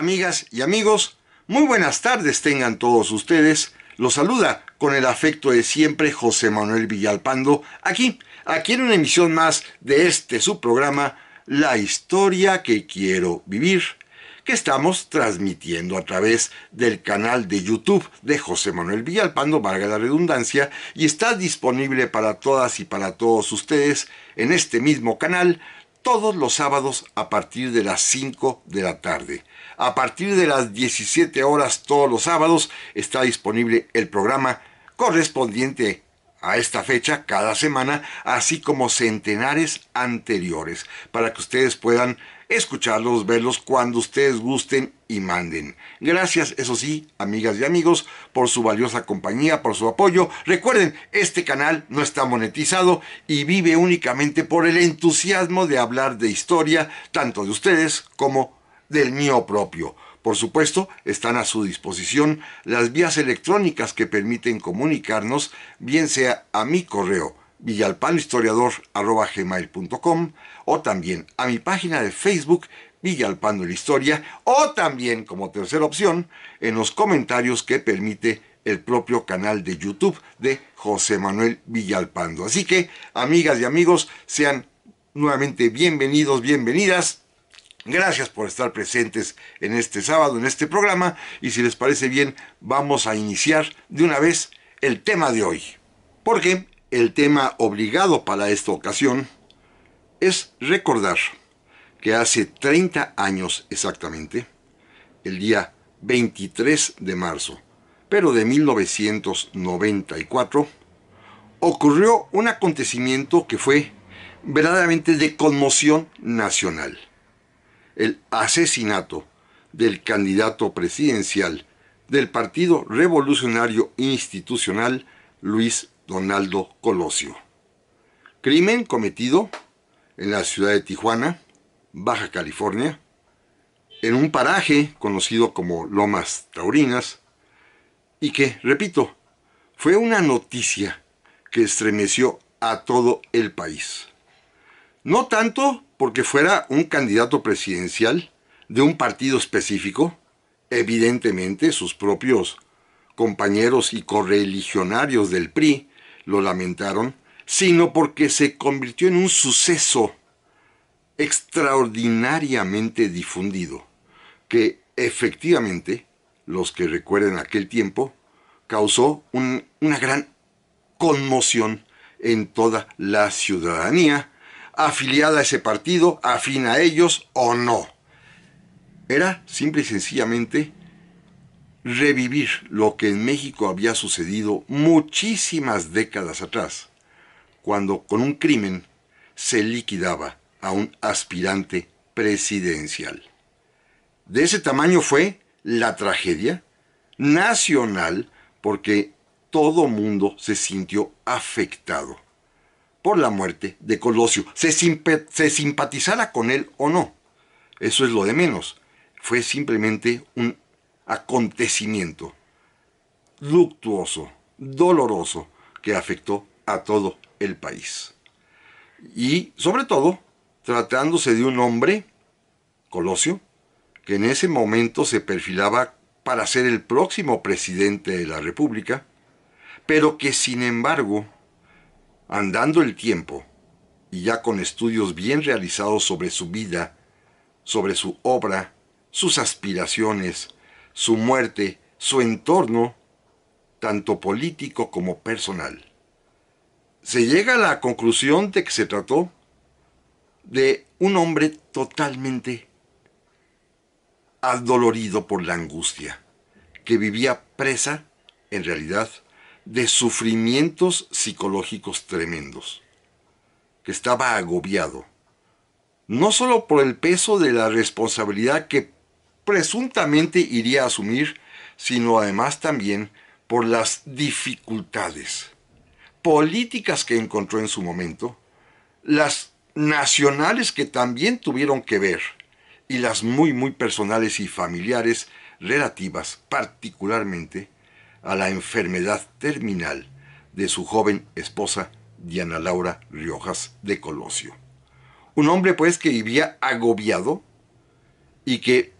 Amigas y amigos, muy buenas tardes tengan todos ustedes. Los saluda con el afecto de siempre José Manuel Villalpando, aquí, aquí en una emisión más de este su programa, La historia que quiero vivir, que estamos transmitiendo a través del canal de YouTube de José Manuel Villalpando, valga la redundancia, y está disponible para todas y para todos ustedes en este mismo canal todos los sábados a partir de las 5 de la tarde. A partir de las 17 horas todos los sábados está disponible el programa correspondiente a esta fecha cada semana, así como centenares anteriores, para que ustedes puedan escucharlos, verlos cuando ustedes gusten y manden. Gracias, eso sí, amigas y amigos, por su valiosa compañía, por su apoyo. Recuerden, este canal no está monetizado y vive únicamente por el entusiasmo de hablar de historia, tanto de ustedes como de del mío propio. Por supuesto, están a su disposición las vías electrónicas que permiten comunicarnos, bien sea a mi correo villalpanohistoriador.com o también a mi página de Facebook Villalpando la Historia o también como tercera opción en los comentarios que permite el propio canal de YouTube de José Manuel Villalpando. Así que, amigas y amigos, sean nuevamente bienvenidos, bienvenidas Gracias por estar presentes en este sábado, en este programa, y si les parece bien, vamos a iniciar de una vez el tema de hoy, porque el tema obligado para esta ocasión es recordar que hace 30 años exactamente, el día 23 de marzo, pero de 1994, ocurrió un acontecimiento que fue verdaderamente de conmoción nacional el asesinato del candidato presidencial del Partido Revolucionario Institucional Luis Donaldo Colosio. Crimen cometido en la ciudad de Tijuana, Baja California, en un paraje conocido como Lomas Taurinas, y que, repito, fue una noticia que estremeció a todo el país. No tanto porque fuera un candidato presidencial de un partido específico, evidentemente sus propios compañeros y correligionarios del PRI lo lamentaron, sino porque se convirtió en un suceso extraordinariamente difundido, que efectivamente, los que recuerden aquel tiempo, causó una gran conmoción en toda la ciudadanía afiliada a ese partido, afín a ellos o no. Era simple y sencillamente revivir lo que en México había sucedido muchísimas décadas atrás, cuando con un crimen se liquidaba a un aspirante presidencial. De ese tamaño fue la tragedia nacional porque todo mundo se sintió afectado por la muerte de Colosio, se, simpatizara con él o no. Eso es lo de menos. Fue simplemente un acontecimiento luctuoso, doloroso, que afectó a todo el país. Y sobre todo, tratándose de un hombre, Colosio, que en ese momento se perfilaba para ser el próximo presidente de la República, pero que sin embargo Andando el tiempo, y ya con estudios bien realizados sobre su vida, sobre su obra, sus aspiraciones, su muerte, su entorno, tanto político como personal. Se llega a la conclusión de que se trató de un hombre totalmente adolorido por la angustia, que vivía presa, en realidad, de sufrimientos psicológicos tremendos, que estaba agobiado, no sólo por el peso de la responsabilidad que presuntamente iría a asumir, sino además también por las dificultades políticas que encontró en su momento, las nacionales que también tuvieron que ver y las muy muy personales y familiares relativas particularmente a la enfermedad terminal de su joven esposa Diana Laura Riojas de Colosio. Un hombre pues que vivía agobiado y que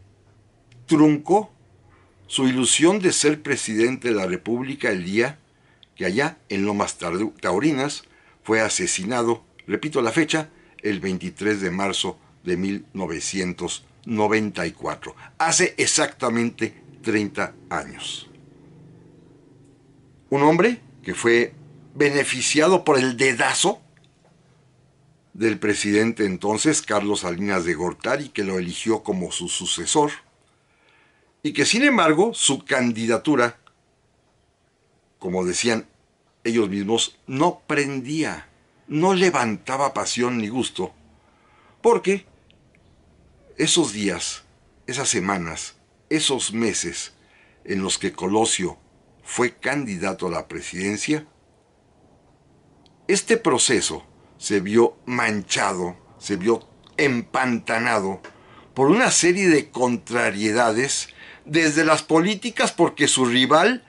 truncó su ilusión de ser presidente de la República el día que allá en Lomas Taurinas fue asesinado, repito la fecha, el 23 de marzo de 1994, hace exactamente 30 años. Un hombre que fue beneficiado por el dedazo del presidente entonces, Carlos Salinas de Gortari, que lo eligió como su sucesor, y que sin embargo su candidatura, como decían ellos mismos, no prendía, no levantaba pasión ni gusto, porque esos días, esas semanas, esos meses en los que Colosio fue candidato a la presidencia, este proceso se vio manchado, se vio empantanado por una serie de contrariedades desde las políticas porque su rival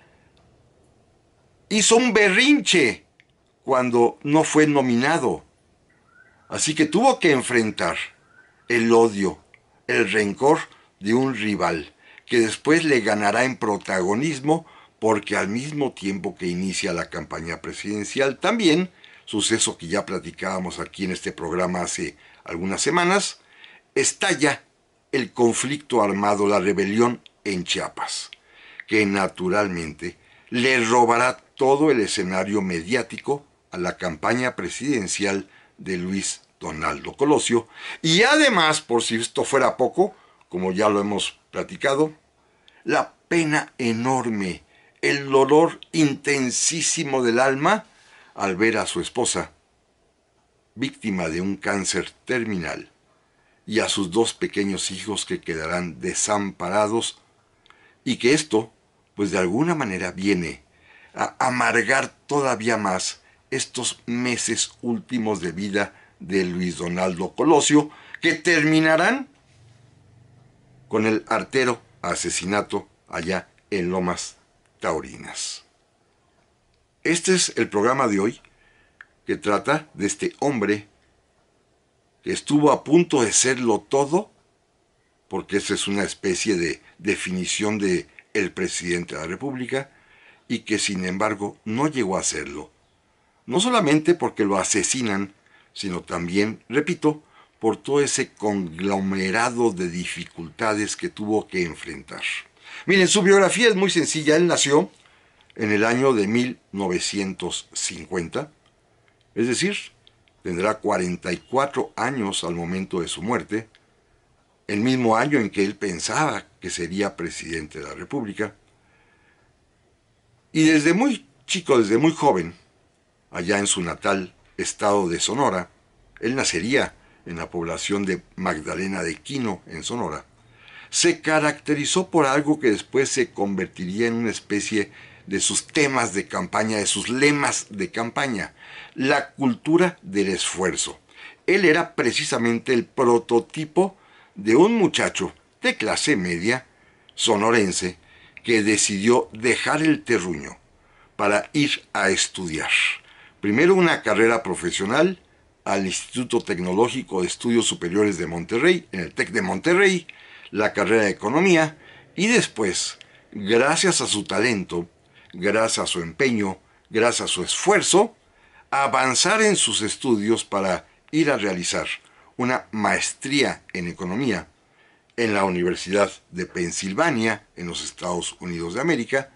hizo un berrinche cuando no fue nominado. Así que tuvo que enfrentar el odio, el rencor de un rival que después le ganará en protagonismo porque al mismo tiempo que inicia la campaña presidencial también, suceso que ya platicábamos aquí en este programa hace algunas semanas, estalla el conflicto armado, la rebelión en Chiapas, que naturalmente le robará todo el escenario mediático a la campaña presidencial de Luis Donaldo Colosio. Y además, por si esto fuera poco, como ya lo hemos platicado, la pena enorme el dolor intensísimo del alma al ver a su esposa, víctima de un cáncer terminal, y a sus dos pequeños hijos que quedarán desamparados, y que esto, pues de alguna manera viene a amargar todavía más estos meses últimos de vida de Luis Donaldo Colosio, que terminarán con el artero asesinato allá en Lomas taurinas. Este es el programa de hoy que trata de este hombre que estuvo a punto de serlo todo, porque esa es una especie de definición de el presidente de la República, y que sin embargo no llegó a serlo. No solamente porque lo asesinan, sino también, repito, por todo ese conglomerado de dificultades que tuvo que enfrentar. Miren, su biografía es muy sencilla. Él nació en el año de 1950, es decir, tendrá 44 años al momento de su muerte, el mismo año en que él pensaba que sería presidente de la República. Y desde muy chico, desde muy joven, allá en su natal estado de Sonora, él nacería en la población de Magdalena de Quino, en Sonora, se caracterizó por algo que después se convertiría en una especie de sus temas de campaña, de sus lemas de campaña, la cultura del esfuerzo. Él era precisamente el prototipo de un muchacho de clase media, sonorense, que decidió dejar el terruño para ir a estudiar. Primero una carrera profesional al Instituto Tecnológico de Estudios Superiores de Monterrey, en el TEC de Monterrey, la carrera de economía y después, gracias a su talento, gracias a su empeño, gracias a su esfuerzo, avanzar en sus estudios para ir a realizar una maestría en economía en la Universidad de Pensilvania, en los Estados Unidos de América,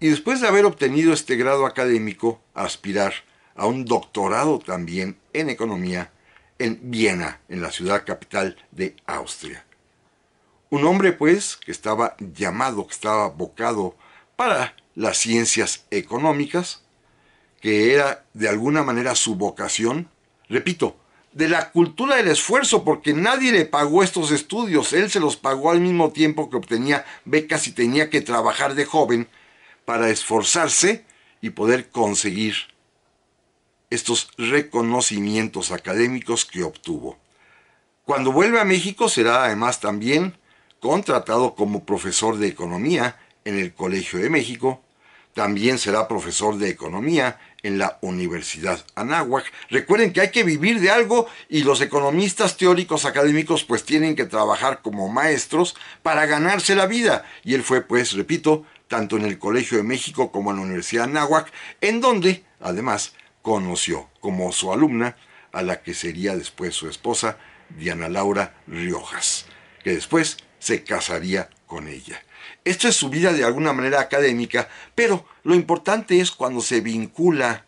y después de haber obtenido este grado académico, aspirar a un doctorado también en economía en Viena, en la ciudad capital de Austria. Un hombre, pues, que estaba llamado, que estaba vocado para las ciencias económicas, que era de alguna manera su vocación, repito, de la cultura del esfuerzo, porque nadie le pagó estos estudios, él se los pagó al mismo tiempo que obtenía becas y tenía que trabajar de joven para esforzarse y poder conseguir estos reconocimientos académicos que obtuvo. Cuando vuelve a México será además también contratado como profesor de economía en el Colegio de México, también será profesor de economía en la Universidad Anáhuac. Recuerden que hay que vivir de algo y los economistas teóricos académicos pues tienen que trabajar como maestros para ganarse la vida. Y él fue pues, repito, tanto en el Colegio de México como en la Universidad Anáhuac, en donde además conoció como su alumna a la que sería después su esposa, Diana Laura Riojas, que después se casaría con ella. Esto es su vida de alguna manera académica, pero lo importante es cuando se vincula,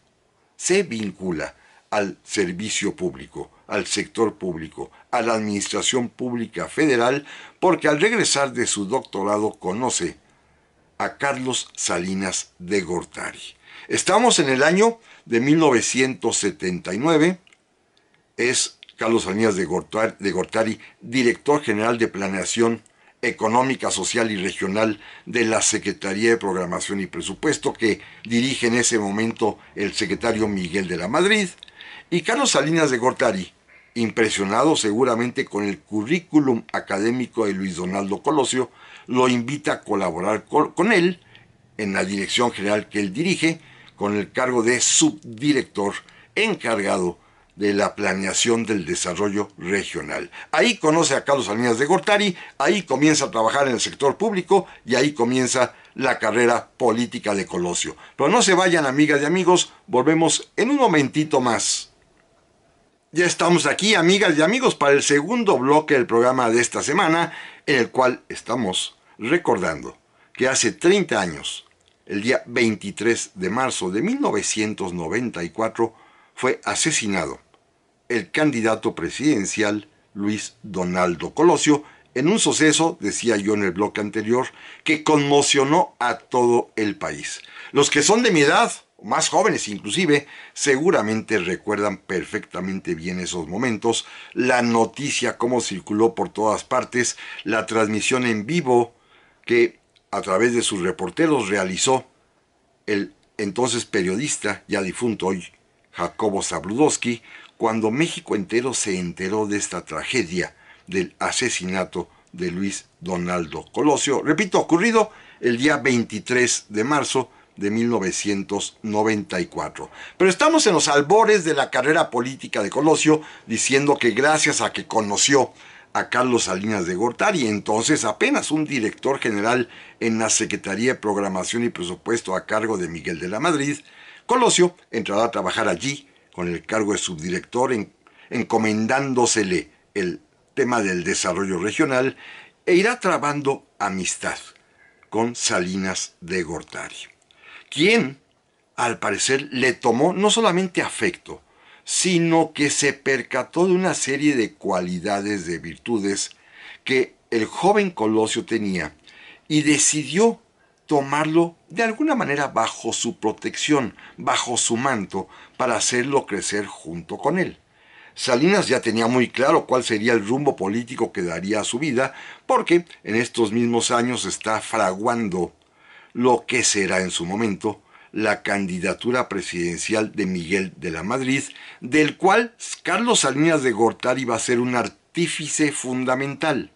se vincula al servicio público, al sector público, a la administración pública federal, porque al regresar de su doctorado conoce a Carlos Salinas de Gortari. Estamos en el año de 1979, es Carlos Salinas de Gortari, director general de Planeación Económica, Social y Regional de la Secretaría de Programación y Presupuesto, que dirige en ese momento el secretario Miguel de la Madrid, y Carlos Salinas de Gortari, impresionado seguramente con el currículum académico de Luis Donaldo Colosio, lo invita a colaborar con él en la dirección general que él dirige, con el cargo de subdirector encargado de la planeación del desarrollo regional. Ahí conoce a Carlos Salinas de Gortari, ahí comienza a trabajar en el sector público y ahí comienza la carrera política de Colosio. Pero no se vayan, amigas y amigos, volvemos en un momentito más. Ya estamos aquí, amigas y amigos, para el segundo bloque del programa de esta semana, en el cual estamos recordando que hace 30 años, el día 23 de marzo de 1994, fue asesinado el candidato presidencial Luis Donaldo Colosio en un suceso, decía yo en el bloque anterior, que conmocionó a todo el país. Los que son de mi edad, más jóvenes inclusive, seguramente recuerdan perfectamente bien esos momentos, la noticia cómo circuló por todas partes, la transmisión en vivo que a través de sus reporteros realizó el entonces periodista, ya difunto hoy, Jacobo Zabludowski, cuando México entero se enteró de esta tragedia del asesinato de Luis Donaldo Colosio, repito, ocurrido el día 23 de marzo de 1994. Pero estamos en los albores de la carrera política de Colosio, diciendo que gracias a que conoció a Carlos Salinas de Gortari, entonces apenas un director general en la Secretaría de Programación y Presupuesto a cargo de Miguel de la Madrid, Colosio entrará a trabajar allí con el cargo de subdirector encomendándosele el tema del desarrollo regional e irá trabando amistad con Salinas de Gortari, quien al parecer le tomó no solamente afecto, sino que se percató de una serie de cualidades, de virtudes que el joven Colosio tenía y decidió tomarlo de alguna manera bajo su protección, bajo su manto, para hacerlo crecer junto con él. Salinas ya tenía muy claro cuál sería el rumbo político que daría a su vida, porque en estos mismos años está fraguando lo que será en su momento la candidatura presidencial de Miguel de la Madrid, del cual Carlos Salinas de Gortari va a ser un artífice fundamental.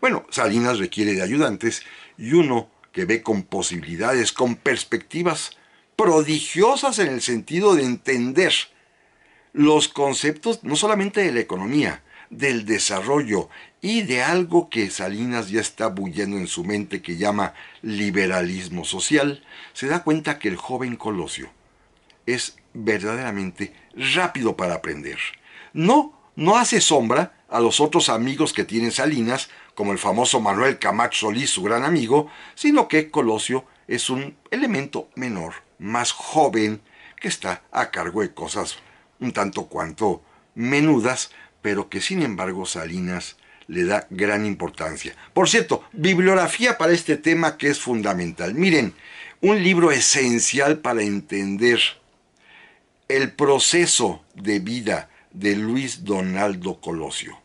Bueno, Salinas requiere de ayudantes y uno que ve con posibilidades, con perspectivas prodigiosas en el sentido de entender los conceptos no solamente de la economía, del desarrollo y de algo que Salinas ya está bullendo en su mente que llama liberalismo social, se da cuenta que el joven Colosio es verdaderamente rápido para aprender. No, no hace sombra a los otros amigos que tiene Salinas como el famoso Manuel Camacho Lí, su gran amigo, sino que Colosio es un elemento menor, más joven, que está a cargo de cosas un tanto cuanto menudas, pero que sin embargo Salinas le da gran importancia. Por cierto, bibliografía para este tema que es fundamental. Miren, un libro esencial para entender el proceso de vida de Luis Donaldo Colosio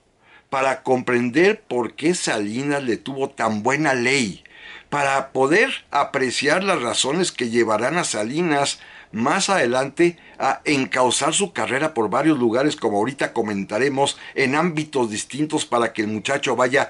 para comprender por qué Salinas le tuvo tan buena ley, para poder apreciar las razones que llevarán a Salinas más adelante a encauzar su carrera por varios lugares, como ahorita comentaremos, en ámbitos distintos para que el muchacho vaya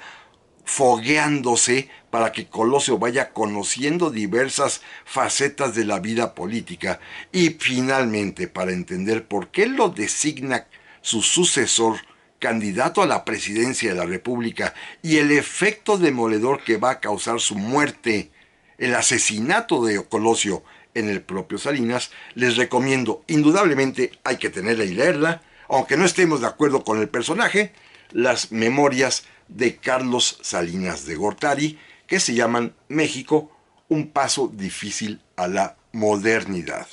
fogueándose, para que Colosio vaya conociendo diversas facetas de la vida política y finalmente para entender por qué lo designa su sucesor candidato a la presidencia de la República y el efecto demoledor que va a causar su muerte, el asesinato de Colosio en el propio Salinas, les recomiendo, indudablemente hay que tenerla y leerla, aunque no estemos de acuerdo con el personaje, las memorias de Carlos Salinas de Gortari, que se llaman México, un paso difícil a la modernidad.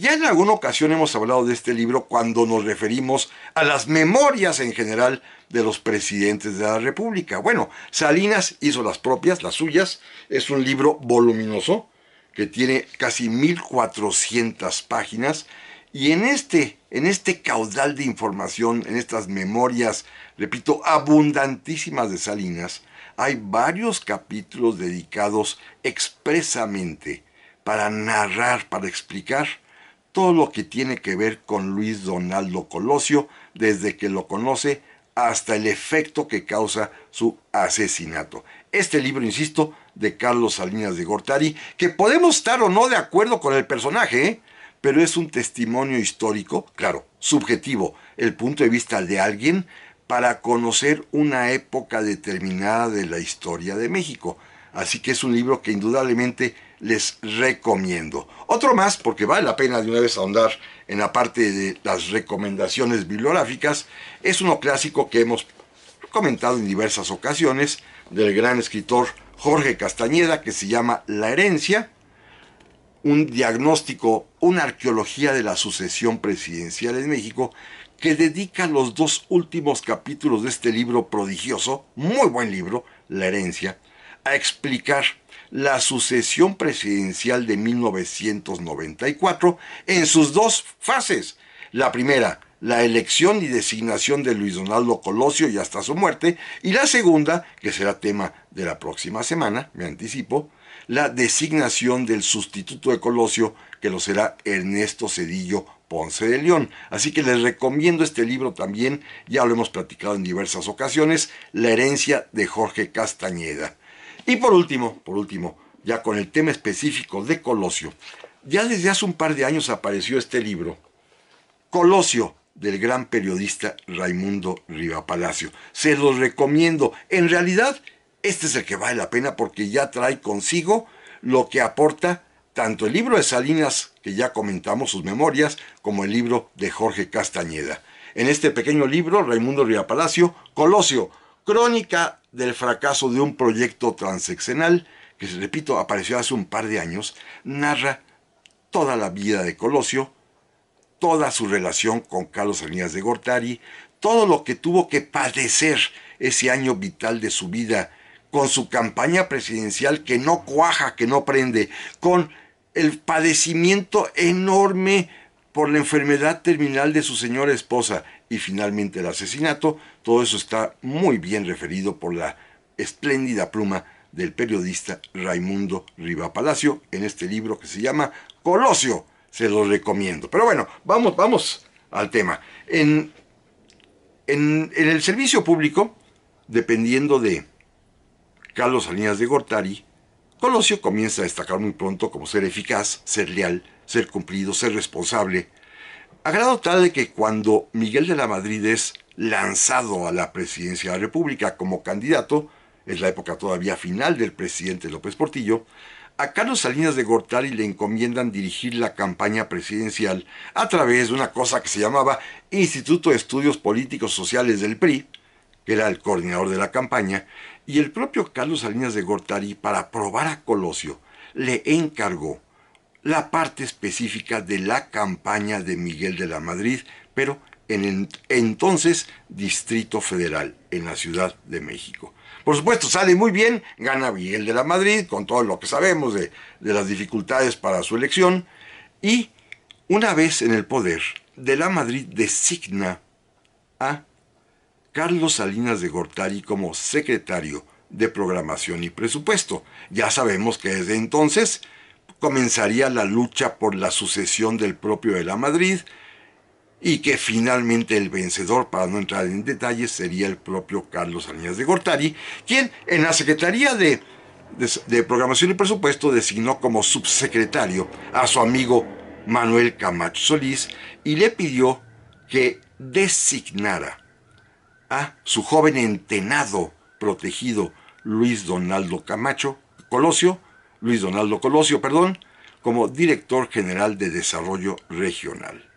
Ya en alguna ocasión hemos hablado de este libro cuando nos referimos a las memorias en general de los presidentes de la República. Bueno, Salinas hizo las propias, las suyas. Es un libro voluminoso que tiene casi 1400 páginas y en este, en este caudal de información, en estas memorias, repito, abundantísimas de Salinas, hay varios capítulos dedicados expresamente para narrar, para explicar todo lo que tiene que ver con Luis Donaldo Colosio desde que lo conoce hasta el efecto que causa su asesinato. Este libro, insisto, de Carlos Salinas de Gortari, que podemos estar o no de acuerdo con el personaje, ¿eh? pero es un testimonio histórico, claro, subjetivo, el punto de vista de alguien para conocer una época determinada de la historia de México. Así que es un libro que indudablemente les recomiendo. Otro más, porque vale la pena de una vez ahondar en la parte de las recomendaciones bibliográficas, es uno clásico que hemos comentado en diversas ocasiones del gran escritor Jorge Castañeda que se llama La herencia, un diagnóstico, una arqueología de la sucesión presidencial en México, que dedica los dos últimos capítulos de este libro prodigioso, muy buen libro, La herencia, a explicar la sucesión presidencial de 1994 en sus dos fases. La primera, la elección y designación de Luis Donaldo Colosio y hasta su muerte, y la segunda, que será tema de la próxima semana, me anticipo, la designación del sustituto de Colosio, que lo será Ernesto Cedillo Ponce de León. Así que les recomiendo este libro también, ya lo hemos platicado en diversas ocasiones, La herencia de Jorge Castañeda. Y por último, por último, ya con el tema específico de Colosio, ya desde hace un par de años apareció este libro, Colosio, del gran periodista Raimundo Palacio. Se los recomiendo. En realidad, este es el que vale la pena porque ya trae consigo lo que aporta tanto el libro de Salinas, que ya comentamos sus memorias, como el libro de Jorge Castañeda. En este pequeño libro, Raimundo Palacio, Colosio, crónica del fracaso de un proyecto transeccional que, repito, apareció hace un par de años, narra toda la vida de Colosio, toda su relación con Carlos Anías de Gortari, todo lo que tuvo que padecer ese año vital de su vida, con su campaña presidencial que no cuaja, que no prende, con el padecimiento enorme por la enfermedad terminal de su señora esposa y finalmente el asesinato, todo eso está muy bien referido por la espléndida pluma del periodista Raimundo Riva Palacio en este libro que se llama Colosio. Se lo recomiendo. Pero bueno, vamos, vamos al tema. En, en, el servicio público, dependiendo de Carlos Salinas de Gortari, Colosio comienza a destacar muy pronto como ser eficaz, ser leal, ser cumplido, ser responsable, a grado tal de que cuando Miguel de la Madrid es lanzado a la presidencia de la República como candidato, es la época todavía final del presidente López Portillo, a Carlos Salinas de Gortari le encomiendan dirigir la campaña presidencial a través de una cosa que se llamaba Instituto de Estudios Políticos Sociales del PRI, que era el coordinador de la campaña, y el propio Carlos Salinas de Gortari, para probar a Colosio, le encargó la parte específica de la campaña de Miguel de la Madrid, pero en el entonces Distrito Federal, en la Ciudad de México. Por supuesto, sale muy bien, gana Miguel de la Madrid, con todo lo que sabemos de, de las dificultades para su elección, y una vez en el poder, de la Madrid designa a Carlos Salinas de Gortari como secretario de Programación y Presupuesto. Ya sabemos que desde entonces comenzaría la lucha por la sucesión del propio de la Madrid, y que finalmente el vencedor, para no entrar en detalles, sería el propio Carlos Salinas de Gortari, quien en la Secretaría de, de Programación y Presupuesto designó como subsecretario a su amigo Manuel Camacho Solís y le pidió que designara a su joven entenado protegido Luis Donaldo Camacho Colosio, Luis Donaldo Colosio, perdón, como director general de desarrollo regional.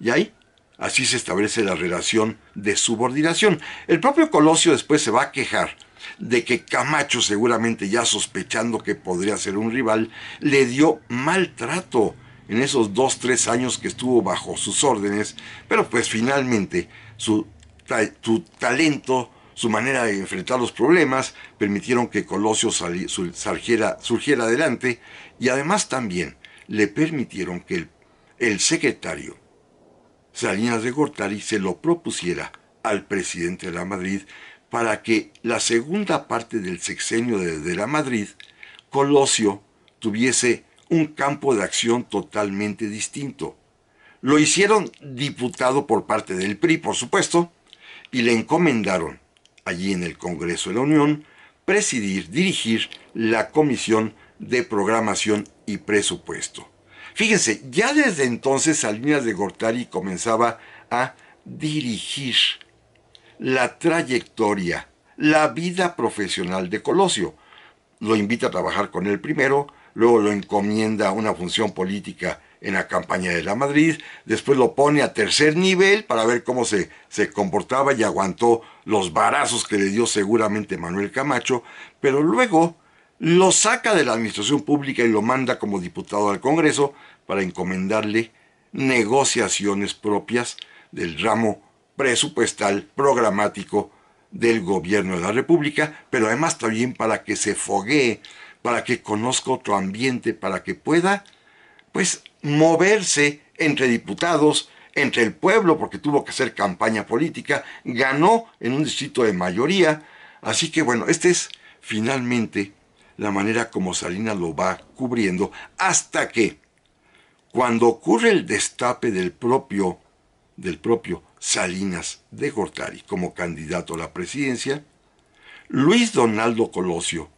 Y ahí Así se establece la relación de subordinación. El propio Colosio después se va a quejar de que Camacho, seguramente ya sospechando que podría ser un rival, le dio maltrato en esos dos, tres años que estuvo bajo sus órdenes, pero pues finalmente su, talento, su manera de enfrentar los problemas, permitieron que Colosio surgiera, adelante y además también le permitieron que el secretario Salinas de Gortari se lo propusiera al presidente de la Madrid para que la segunda parte del sexenio de, de la Madrid, Colosio, tuviese un campo de acción totalmente distinto. Lo hicieron diputado por parte del PRI, por supuesto, y le encomendaron, allí en el Congreso de la Unión, presidir, dirigir la Comisión de Programación y Presupuesto. Fíjense, ya desde entonces Salinas de Gortari comenzaba a dirigir la trayectoria, la vida profesional de Colosio. Lo invita a trabajar con él primero, luego lo encomienda a una función política en la campaña de la Madrid, después lo pone a tercer nivel para ver cómo se, se comportaba y aguantó los barazos que le dio seguramente Manuel Camacho, pero luego lo saca de la administración pública y lo manda como diputado al Congreso, para encomendarle negociaciones propias del ramo presupuestal programático del gobierno de la República, pero además también para que se foguee, para que conozca otro ambiente, para que pueda, pues, moverse entre diputados, entre el pueblo, porque tuvo que hacer campaña política, ganó en un distrito de mayoría. Así que bueno, esta es finalmente la manera como Salinas lo va cubriendo hasta que cuando ocurre el destape del propio, del propio Salinas de Gortari como candidato a la presidencia, Luis Donaldo Colosio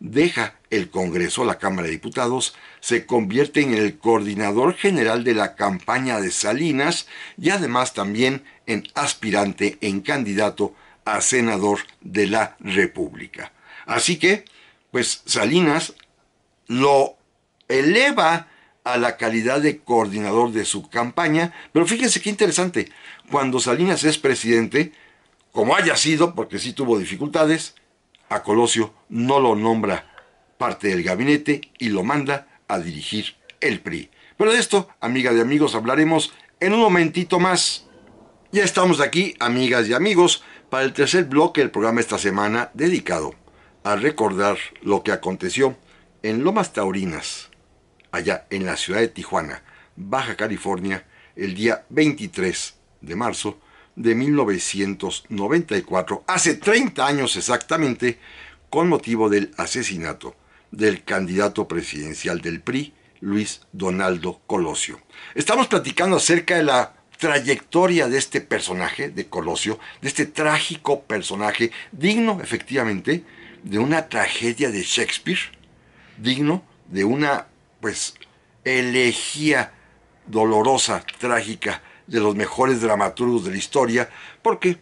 deja el Congreso, la Cámara de Diputados, se convierte en el coordinador general de la campaña de Salinas y además también en aspirante, en candidato a senador de la República. Así que, pues Salinas lo eleva a la calidad de coordinador de su campaña. Pero fíjense qué interesante, cuando Salinas es presidente, como haya sido, porque sí tuvo dificultades, a Colosio no lo nombra parte del gabinete y lo manda a dirigir el PRI. Pero de esto, amigas y amigos, hablaremos en un momentito más. Ya estamos aquí, amigas y amigos, para el tercer bloque del programa esta semana dedicado a recordar lo que aconteció en Lomas Taurinas allá en la ciudad de Tijuana, Baja California, el día 23 de marzo de 1994, hace 30 años exactamente, con motivo del asesinato del candidato presidencial del PRI, Luis Donaldo Colosio. Estamos platicando acerca de la trayectoria de este personaje, de Colosio, de este trágico personaje, digno efectivamente de una tragedia de Shakespeare, digno de una pues elegía dolorosa, trágica, de los mejores dramaturgos de la historia, porque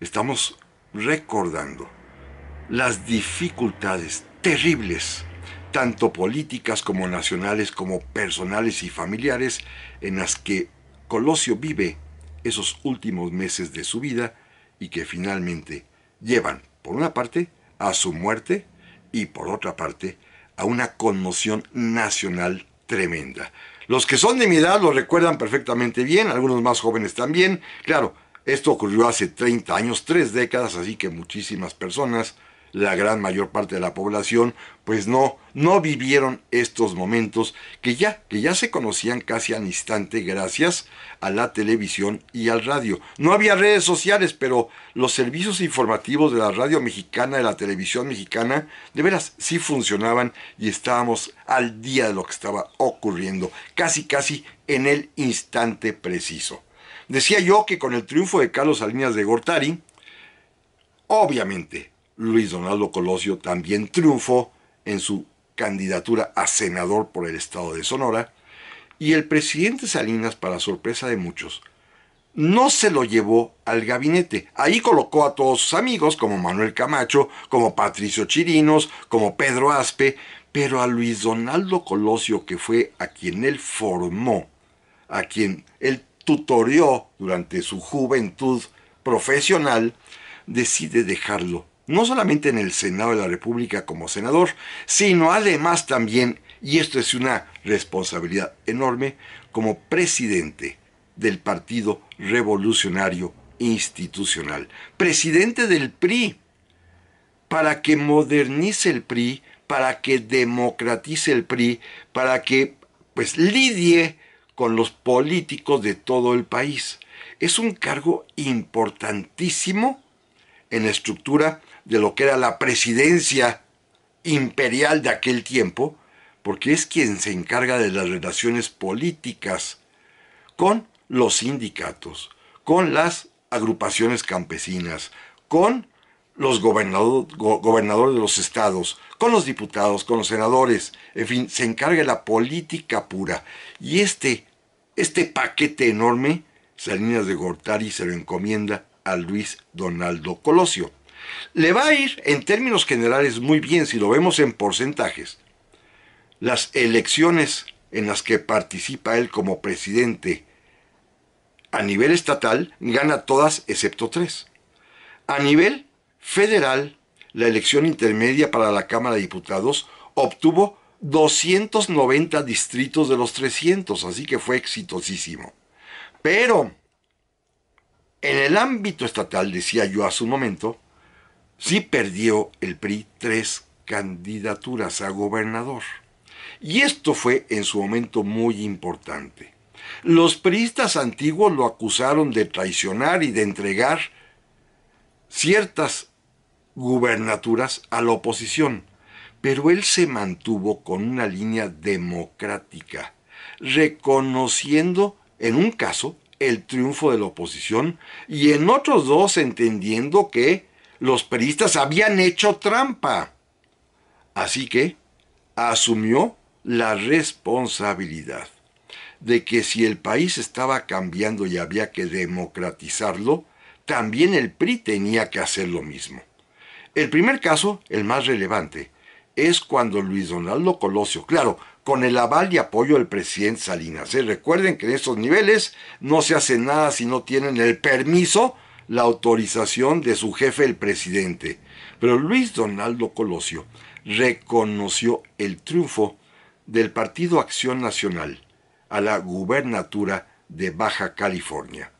estamos recordando las dificultades terribles, tanto políticas como nacionales, como personales y familiares, en las que Colosio vive esos últimos meses de su vida y que finalmente llevan, por una parte, a su muerte y por otra parte, a una conmoción nacional tremenda. Los que son de mi edad lo recuerdan perfectamente bien, algunos más jóvenes también. Claro, esto ocurrió hace 30 años, tres décadas, así que muchísimas personas la gran mayor parte de la población, pues no, no vivieron estos momentos que ya, que ya se conocían casi al instante gracias a la televisión y al radio. No había redes sociales, pero los servicios informativos de la radio mexicana, de la televisión mexicana, de veras sí funcionaban y estábamos al día de lo que estaba ocurriendo, casi casi en el instante preciso. Decía yo que con el triunfo de Carlos Salinas de Gortari, obviamente Luis Donaldo Colosio también triunfó en su candidatura a senador por el estado de Sonora, y el presidente Salinas, para sorpresa de muchos, no se lo llevó al gabinete. Ahí colocó a todos sus amigos, como Manuel Camacho, como Patricio Chirinos, como Pedro Aspe, pero a Luis Donaldo Colosio, que fue a quien él formó, a quien él tutoreó durante su juventud profesional, decide dejarlo no solamente en el Senado de la República como senador, sino además también, y esto es una responsabilidad enorme, como presidente del Partido Revolucionario Institucional, presidente del PRI, para que modernice el PRI, para que democratice el PRI, para que pues lidie con los políticos de todo el país. Es un cargo importantísimo en la estructura de lo que era la presidencia imperial de aquel tiempo, porque es quien se encarga de las relaciones políticas con los sindicatos, con las agrupaciones campesinas, con los gobernadores de los estados, con los diputados, con los senadores, en fin, se encarga de la política pura. Y este, este paquete enorme, Salinas de Gortari se lo encomienda a Luis Donaldo Colosio. Le va a ir en términos generales muy bien si lo vemos en porcentajes. Las elecciones en las que participa él como presidente a nivel estatal gana todas excepto tres. A nivel federal, la elección intermedia para la Cámara de Diputados obtuvo 290 distritos de los 300, así que fue exitosísimo. Pero en el ámbito estatal, decía yo a su momento, sí perdió el PRI tres candidaturas a gobernador. Y esto fue en su momento muy importante. Los priistas antiguos lo acusaron de traicionar y de entregar ciertas gubernaturas a la oposición, pero él se mantuvo con una línea democrática, reconociendo en un caso el triunfo de la oposición y en otros dos entendiendo que los peristas habían hecho trampa. Así que asumió la responsabilidad de que si el país estaba cambiando y había que democratizarlo, también el PRI tenía que hacer lo mismo. El primer caso, el más relevante, es cuando Luis Donaldo Colosio, claro, con el aval y apoyo del presidente Salinas. ¿eh? Recuerden que en estos niveles no se hace nada si no tienen el permiso, la autorización de su jefe, el presidente. Pero Luis Donaldo Colosio reconoció el triunfo del Partido Acción Nacional a la gubernatura de Baja California.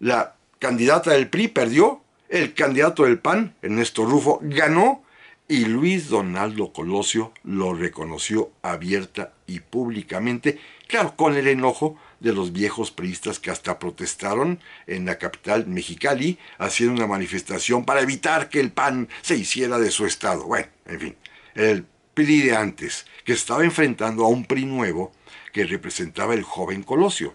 La candidata del PRI perdió, el candidato del PAN, Ernesto Rufo, ganó y Luis Donaldo Colosio lo reconoció abierta y públicamente, claro, con el enojo de los viejos priistas que hasta protestaron en la capital Mexicali, haciendo una manifestación para evitar que el PAN se hiciera de su estado. Bueno, en fin, el PRI de antes, que estaba enfrentando a un PRI nuevo que representaba el joven Colosio.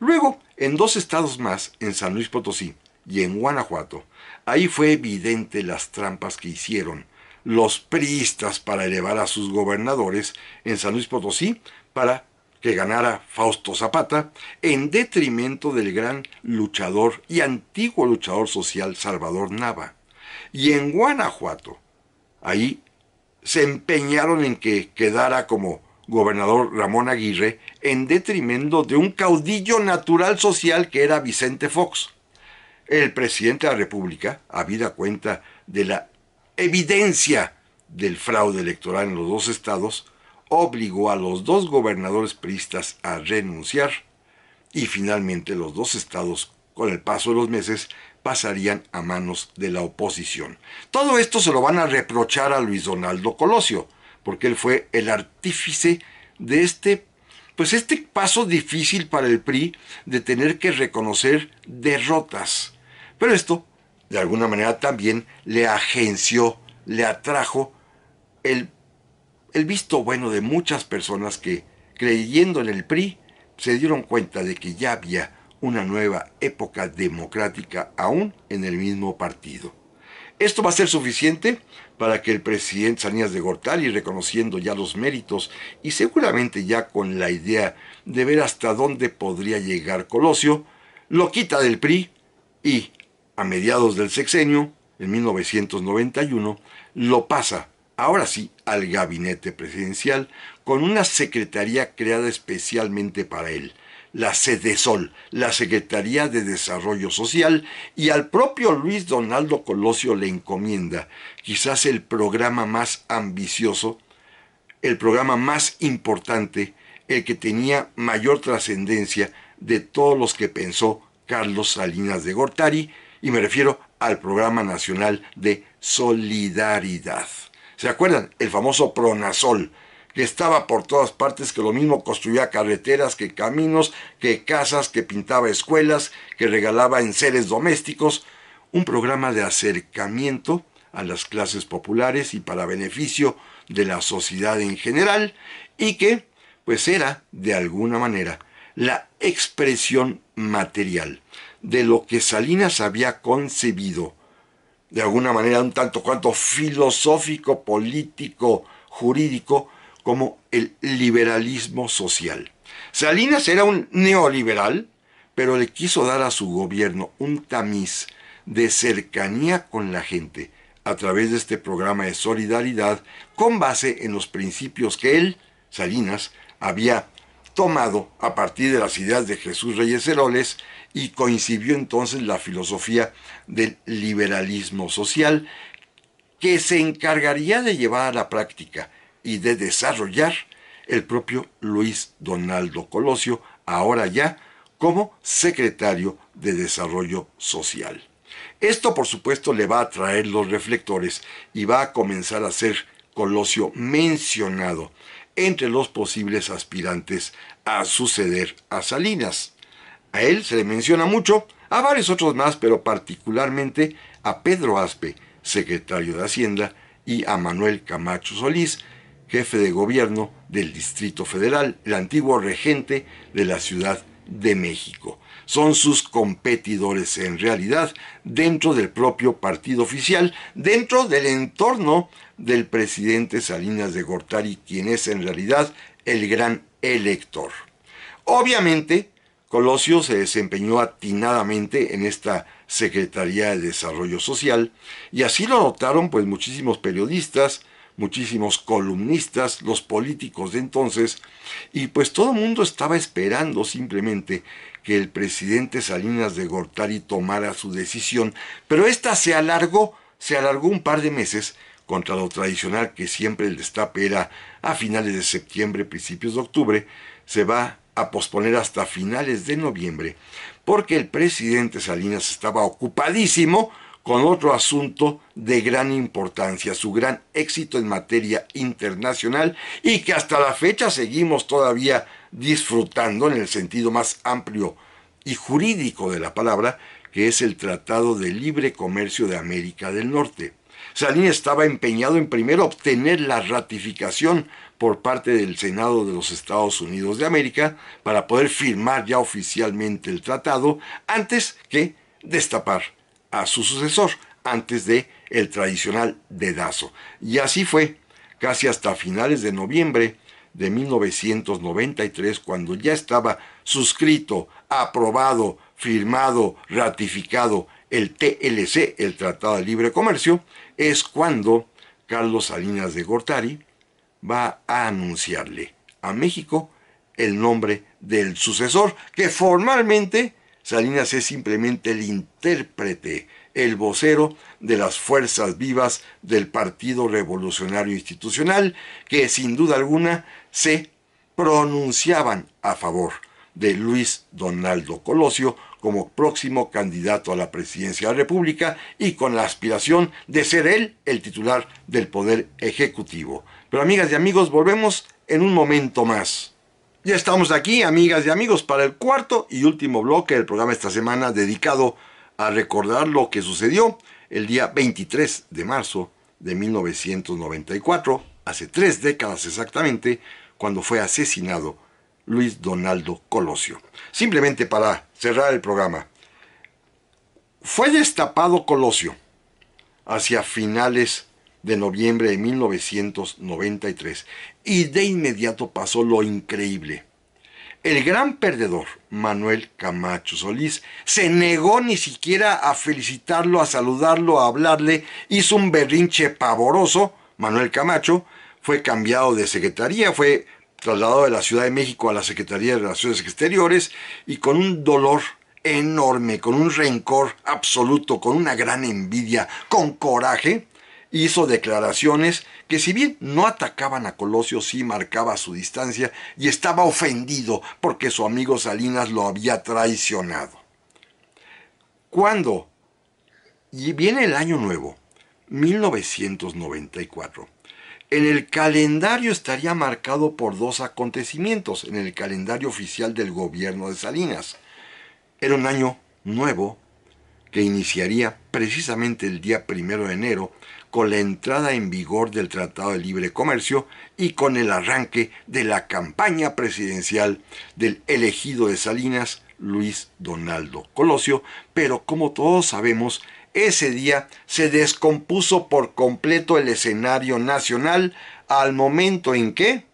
Luego, en dos estados más, en San Luis Potosí y en Guanajuato, ahí fue evidente las trampas que hicieron los priistas para elevar a sus gobernadores en San Luis Potosí para que ganara Fausto Zapata, en detrimento del gran luchador y antiguo luchador social Salvador Nava. Y en Guanajuato, ahí se empeñaron en que quedara como gobernador Ramón Aguirre, en detrimento de un caudillo natural social que era Vicente Fox. El presidente de la República, a vida cuenta de la evidencia del fraude electoral en los dos estados, obligó a los dos gobernadores priistas a renunciar y finalmente los dos estados, con el paso de los meses, pasarían a manos de la oposición. Todo esto se lo van a reprochar a Luis Donaldo Colosio, porque él fue el artífice de este pues este paso difícil para el PRI de tener que reconocer derrotas. Pero esto de alguna manera también le agenció, le atrajo el, el visto bueno de muchas personas que, creyendo en el PRI, se dieron cuenta de que ya había una nueva época democrática aún en el mismo partido. Esto va a ser suficiente para que el presidente Sanías de Gortari, reconociendo ya los méritos y seguramente ya con la idea de ver hasta dónde podría llegar Colosio, lo quita del PRI y a mediados del sexenio, en 1991, lo pasa, ahora sí, al gabinete presidencial, con una secretaría creada especialmente para él, la sedesol la Secretaría de Desarrollo Social, y al propio Luis Donaldo Colosio le encomienda quizás el programa más ambicioso, el programa más importante, el que tenía mayor trascendencia de todos los que pensó Carlos Salinas de Gortari, y me refiero al Programa Nacional de Solidaridad. ¿Se acuerdan? El famoso Pronasol, que estaba por todas partes, que lo mismo construía carreteras, que caminos, que casas, que pintaba escuelas, que regalaba enseres domésticos, un programa de acercamiento a las clases populares y para beneficio de la sociedad en general, y que, pues era, de alguna manera, la expresión material de lo que Salinas había concebido, de alguna manera un tanto cuanto filosófico, político, jurídico, como el liberalismo social. Salinas era un neoliberal, pero le quiso dar a su gobierno un tamiz de cercanía con la gente a través de este programa de solidaridad con base en los principios que él, Salinas, había tomado a partir de las ideas de Jesús Reyes Heroles y coincidió entonces la filosofía del liberalismo social que se encargaría de llevar a la práctica y de desarrollar el propio Luis Donaldo Colosio, ahora ya como secretario de Desarrollo Social. Esto por supuesto le va a traer los reflectores y va a comenzar a ser Colosio mencionado entre los posibles aspirantes a suceder a Salinas. A él se le menciona mucho, a varios otros más, pero particularmente a Pedro Aspe, secretario de Hacienda, y a Manuel Camacho Solís, jefe de gobierno del Distrito Federal, el antiguo regente de la Ciudad de México son sus competidores en realidad dentro del propio partido oficial, dentro del entorno del presidente Salinas de Gortari, quien es en realidad el gran elector. Obviamente, Colosio se desempeñó atinadamente en esta Secretaría de Desarrollo Social y así lo notaron pues muchísimos periodistas, muchísimos columnistas, los políticos de entonces, y pues todo el mundo estaba esperando simplemente que el presidente Salinas de Gortari tomara su decisión, pero esta se alargó, se alargó un par de meses contra lo tradicional que siempre el destape era a finales de septiembre, principios de octubre, se va a posponer hasta finales de noviembre, porque el presidente Salinas estaba ocupadísimo con otro asunto de gran importancia, su gran éxito en materia internacional y que hasta la fecha seguimos todavía disfrutando en el sentido más amplio y jurídico de la palabra, que es el Tratado de Libre Comercio de América del Norte. Salín estaba empeñado en primero obtener la ratificación por parte del Senado de los Estados Unidos de América para poder firmar ya oficialmente el tratado antes que destapar a su sucesor antes de el tradicional dedazo. Y así fue, casi hasta finales de noviembre de 1993, cuando ya estaba suscrito, aprobado, firmado, ratificado el TLC, el Tratado de Libre Comercio, es cuando Carlos Salinas de Gortari va a anunciarle a México el nombre del sucesor, que formalmente Salinas es simplemente el intérprete, el vocero de las fuerzas vivas del Partido Revolucionario Institucional, que sin duda alguna se pronunciaban a favor de Luis Donaldo Colosio como próximo candidato a la presidencia de la República y con la aspiración de ser él el titular del Poder Ejecutivo. Pero amigas y amigos, volvemos en un momento más. Ya estamos aquí, amigas y amigos, para el cuarto y último bloque del programa esta semana dedicado a recordar lo que sucedió el día 23 de marzo de 1994, hace tres décadas exactamente, cuando fue asesinado Luis Donaldo Colosio. Simplemente para cerrar el programa, fue destapado Colosio hacia finales de noviembre de 1993 y de inmediato pasó lo increíble. El gran perdedor, Manuel Camacho Solís, se negó ni siquiera a felicitarlo, a saludarlo, a hablarle, hizo un berrinche pavoroso. Manuel Camacho fue cambiado de secretaría, fue trasladado de la Ciudad de México a la Secretaría de Relaciones Exteriores y con un dolor enorme, con un rencor absoluto, con una gran envidia, con coraje, hizo declaraciones que si bien no atacaban a Colosio, sí marcaba su distancia y estaba ofendido porque su amigo Salinas lo había traicionado. Cuando y viene el año nuevo, 1994, en el calendario estaría marcado por dos acontecimientos, en el calendario oficial del gobierno de Salinas. Era un año nuevo que iniciaría precisamente el día primero de enero con la entrada en vigor del Tratado de Libre Comercio y con el arranque de la campaña presidencial del elegido de Salinas, Luis Donaldo Colosio, pero como todos sabemos, ese día se descompuso por completo el escenario nacional al momento en que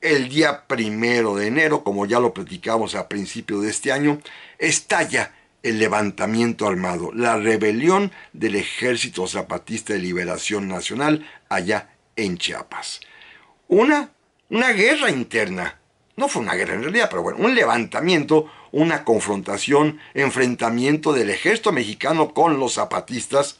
el día primero de enero, como ya lo platicamos a principios de este año, estalla el levantamiento armado, la rebelión del Ejército Zapatista de Liberación Nacional allá en Chiapas. Una, una guerra interna, no fue una guerra en realidad, pero bueno, un levantamiento, una confrontación, enfrentamiento del ejército mexicano con los zapatistas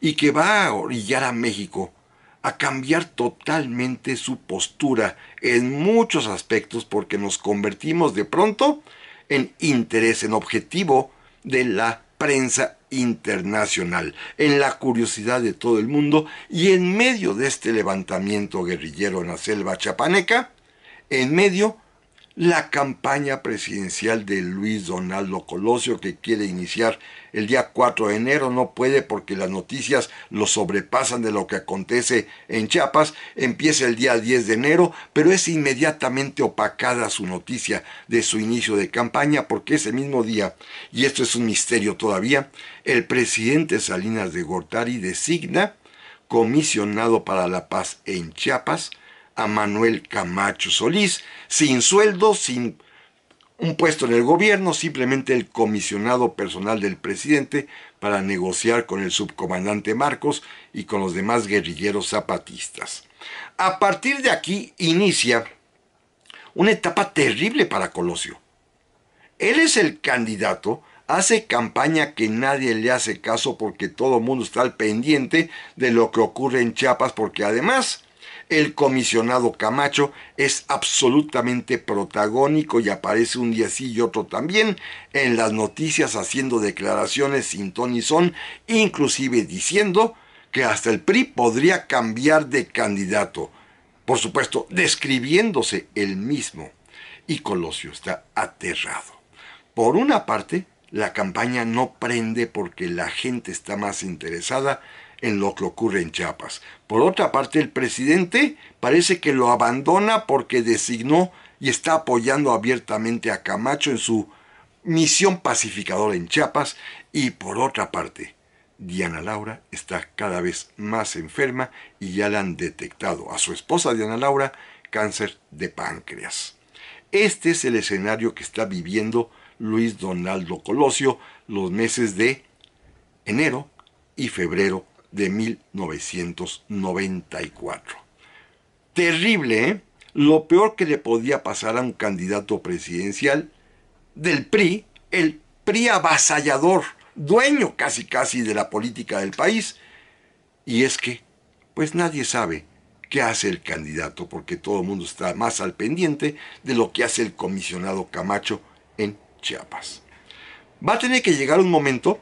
y que va a orillar a México a cambiar totalmente su postura en muchos aspectos porque nos convertimos de pronto en interés, en objetivo de la prensa internacional, en la curiosidad de todo el mundo y en medio de este levantamiento guerrillero en la selva chapaneca, en medio la campaña presidencial de Luis Donaldo Colosio que quiere iniciar el día 4 de enero. No puede porque las noticias lo sobrepasan de lo que acontece en Chiapas. Empieza el día 10 de enero, pero es inmediatamente opacada su noticia de su inicio de campaña porque ese mismo día, y esto es un misterio todavía, el presidente Salinas de Gortari designa comisionado para la paz en Chiapas, a Manuel Camacho Solís, sin sueldo, sin un puesto en el gobierno, simplemente el comisionado personal del presidente para negociar con el subcomandante Marcos y con los demás guerrilleros zapatistas. A partir de aquí inicia una etapa terrible para Colosio. Él es el candidato, hace campaña que nadie le hace caso porque todo el mundo está al pendiente de lo que ocurre en Chiapas porque además el comisionado Camacho es absolutamente protagónico y aparece un día sí y otro también en las noticias haciendo declaraciones sin ton y son, inclusive diciendo que hasta el PRI podría cambiar de candidato, por supuesto, describiéndose él mismo. Y Colosio está aterrado. Por una parte, la campaña no prende porque la gente está más interesada en lo que ocurre en Chiapas. Por otra parte, el presidente parece que lo abandona porque designó y está apoyando abiertamente a Camacho en su misión pacificadora en Chiapas. Y por otra parte, Diana Laura está cada vez más enferma y ya le han detectado a su esposa Diana Laura cáncer de páncreas. Este es el escenario que está viviendo Luis Donaldo Colosio los meses de enero y febrero de 1994. Terrible, ¿eh? Lo peor que le podía pasar a un candidato presidencial del PRI, el PRI avasallador, dueño casi casi de la política del país. Y es que, pues nadie sabe qué hace el candidato, porque todo el mundo está más al pendiente de lo que hace el comisionado Camacho en Chiapas. Va a tener que llegar un momento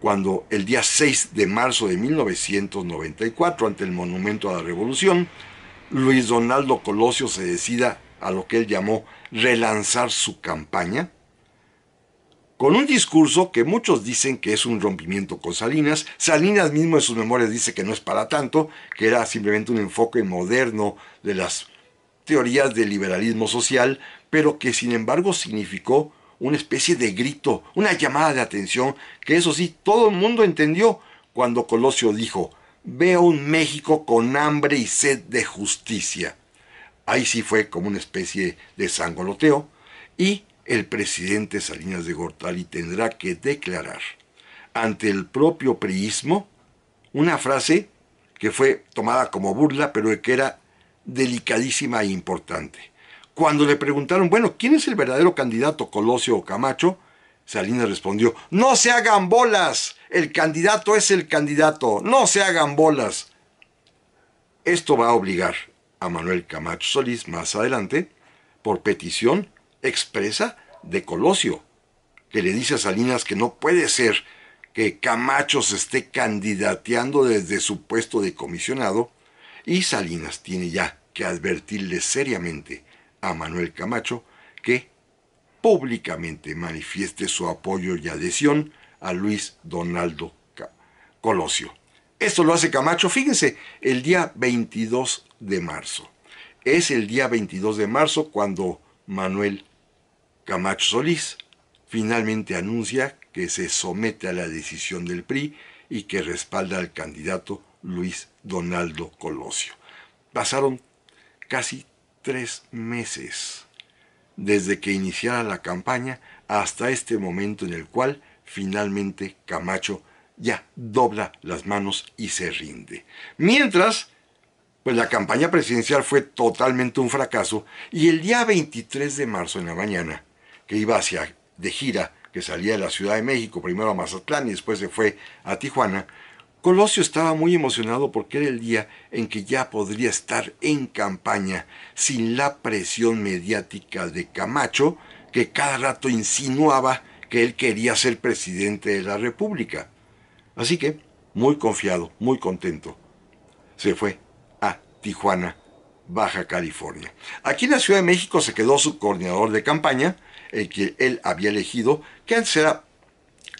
cuando el día 6 de marzo de 1994, ante el Monumento a la Revolución, Luis Donaldo Colosio se decida a lo que él llamó relanzar su campaña, con un discurso que muchos dicen que es un rompimiento con Salinas. Salinas mismo en sus memorias dice que no es para tanto, que era simplemente un enfoque moderno de las teorías del liberalismo social, pero que sin embargo significó una especie de grito, una llamada de atención, que eso sí, todo el mundo entendió cuando Colosio dijo, veo un México con hambre y sed de justicia. Ahí sí fue como una especie de sangoloteo y el presidente Salinas de Gortari tendrá que declarar ante el propio priismo una frase que fue tomada como burla, pero que era delicadísima e importante. Cuando le preguntaron, bueno, ¿quién es el verdadero candidato, Colosio o Camacho? Salinas respondió, no se hagan bolas, el candidato es el candidato, no se hagan bolas. Esto va a obligar a Manuel Camacho Solís más adelante, por petición expresa de Colosio, que le dice a Salinas que no puede ser que Camacho se esté candidateando desde su puesto de comisionado, y Salinas tiene ya que advertirle seriamente a Manuel Camacho que públicamente manifieste su apoyo y adhesión a Luis Donaldo Colosio. Esto lo hace Camacho, fíjense, el día 22 de marzo. Es el día 22 de marzo cuando Manuel Camacho Solís finalmente anuncia que se somete a la decisión del PRI y que respalda al candidato Luis Donaldo Colosio. Pasaron casi tres meses desde que iniciara la campaña hasta este momento en el cual finalmente Camacho ya dobla las manos y se rinde. Mientras, pues la campaña presidencial fue totalmente un fracaso y el día 23 de marzo en la mañana, que iba hacia de gira, que salía de la Ciudad de México, primero a Mazatlán y después se fue a Tijuana, Colosio estaba muy emocionado porque era el día en que ya podría estar en campaña sin la presión mediática de Camacho, que cada rato insinuaba que él quería ser presidente de la República. Así que, muy confiado, muy contento, se fue a Tijuana, Baja California. Aquí en la Ciudad de México se quedó su coordinador de campaña, el que él había elegido, que antes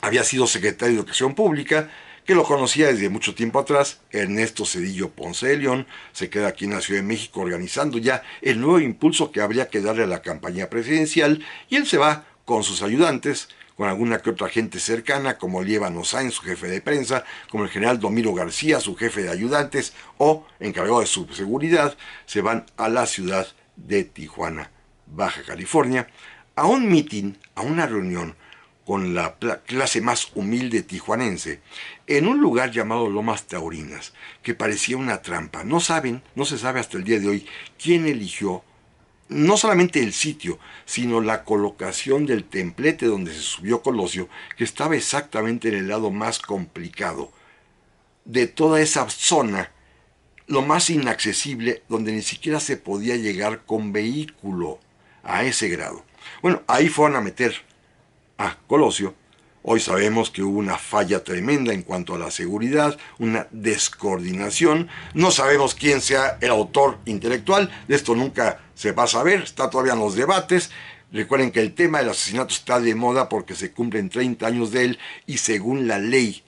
había sido secretario de Educación Pública, que lo conocía desde mucho tiempo atrás, Ernesto Cedillo Ponce de León, se queda aquí en la Ciudad de México organizando ya el nuevo impulso que habría que darle a la campaña presidencial y él se va con sus ayudantes, con alguna que otra gente cercana, como Lievano Sáenz, su jefe de prensa, como el general Domiro García, su jefe de ayudantes, o encargado de su seguridad, se van a la ciudad de Tijuana, Baja California, a un meeting, a una reunión con la clase más humilde tijuanense, en un lugar llamado Lomas Taurinas, que parecía una trampa. No saben, no se sabe hasta el día de hoy quién eligió no solamente el sitio, sino la colocación del templete donde se subió Colosio, que estaba exactamente en el lado más complicado de toda esa zona, lo más inaccesible, donde ni siquiera se podía llegar con vehículo a ese grado. Bueno, ahí fueron a meter a Colosio, hoy sabemos que hubo una falla tremenda en cuanto a la seguridad, una descoordinación, no sabemos quién sea el autor intelectual, de esto nunca se va a saber, está todavía en los debates, Recuerden que el tema del asesinato está de moda porque se cumplen 30 años de él y según la ley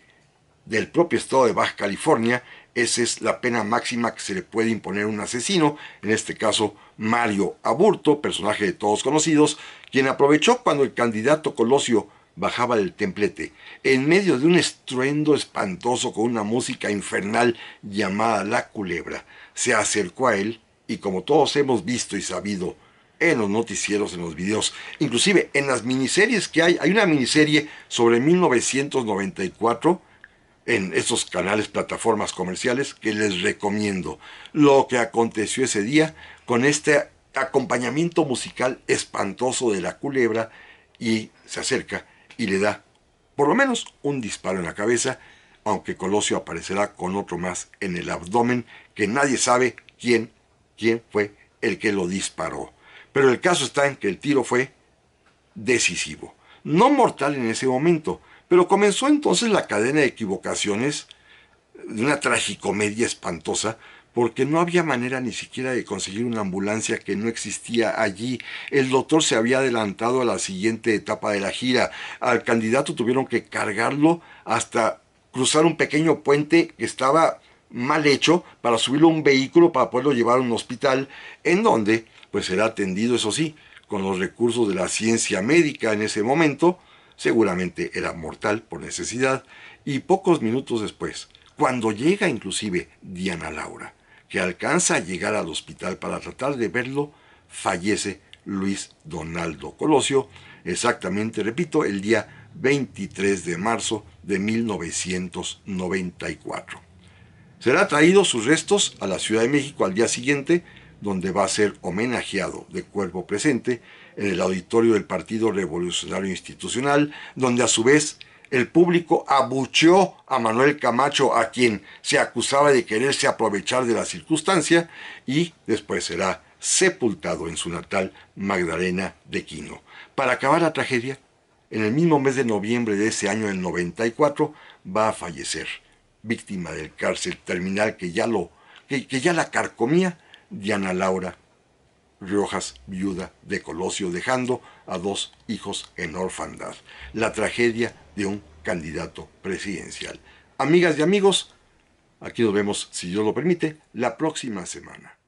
del propio estado de Baja California, esa es la pena máxima que se le puede imponer a un asesino, en este caso Mario Aburto, personaje de todos conocidos, quien aprovechó cuando el candidato Colosio bajaba del templete, en medio de un estruendo espantoso con una música infernal llamada La Culebra. Se acercó a él y como todos hemos visto y sabido en los noticieros, en los videos, inclusive en las miniseries que hay, hay una miniserie sobre 1994 en esos canales, plataformas comerciales que les recomiendo. Lo que aconteció ese día con este acompañamiento musical espantoso de la culebra y se acerca y le da por lo menos un disparo en la cabeza, aunque Colosio aparecerá con otro más en el abdomen que nadie sabe quién, quién fue el que lo disparó. Pero el caso está en que el tiro fue decisivo, no mortal en ese momento, pero comenzó entonces la cadena de equivocaciones de una tragicomedia espantosa porque no había manera ni siquiera de conseguir una ambulancia que no existía allí. El doctor se había adelantado a la siguiente etapa de la gira. Al candidato tuvieron que cargarlo hasta cruzar un pequeño puente que estaba mal hecho para subirlo a un vehículo para poderlo llevar a un hospital en donde pues será atendido, eso sí, con los recursos de la ciencia médica en ese momento, Seguramente era mortal por necesidad y pocos minutos después, cuando llega inclusive Diana Laura, que alcanza a llegar al hospital para tratar de verlo, fallece Luis Donaldo Colosio, exactamente, repito, el día 23 de marzo de 1994. Será traído sus restos a la Ciudad de México al día siguiente, donde va a ser homenajeado de cuerpo presente en el auditorio del Partido Revolucionario Institucional, donde a su vez el público abucheó a Manuel Camacho, a quien se acusaba de quererse aprovechar de la circunstancia, y después será sepultado en su natal Magdalena de Quino. Para acabar la tragedia, en el mismo mes de noviembre de ese año, el 94, va a fallecer, víctima del cárcel terminal que ya, lo, que ya la carcomía, Diana Laura Riojas, viuda de Colosio, dejando a dos hijos en orfandad. La tragedia de un candidato presidencial. Amigas y amigos, aquí nos vemos, si Dios lo permite, la próxima semana.